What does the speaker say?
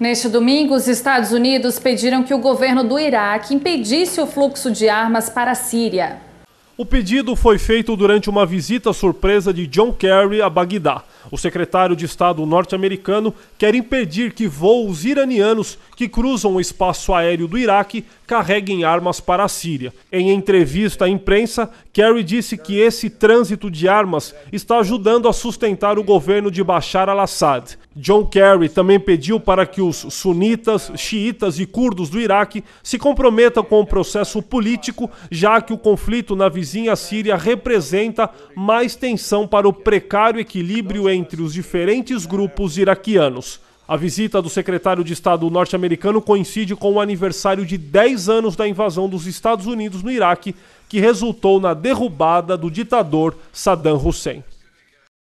Neste domingo, os Estados Unidos pediram que o governo do Iraque impedisse o fluxo de armas para a Síria. O pedido foi feito durante uma visita surpresa de John Kerry a Bagdá. O secretário de Estado norte-americano quer impedir que voos iranianos que cruzam o espaço aéreo do Iraque carreguem armas para a Síria. Em entrevista à imprensa, Kerry disse que esse trânsito de armas está ajudando a sustentar o governo de Bashar al-Assad. John Kerry também pediu para que os sunitas, xiitas e curdos do Iraque se comprometam com o processo político, já que o conflito na vizinha Síria representa mais tensão para o precário equilíbrio entre os diferentes grupos iraquianos. A visita do secretário de Estado norte-americano coincide com o aniversário de 10 anos da invasão dos Estados Unidos no Iraque, que resultou na derrubada do ditador Saddam Hussein.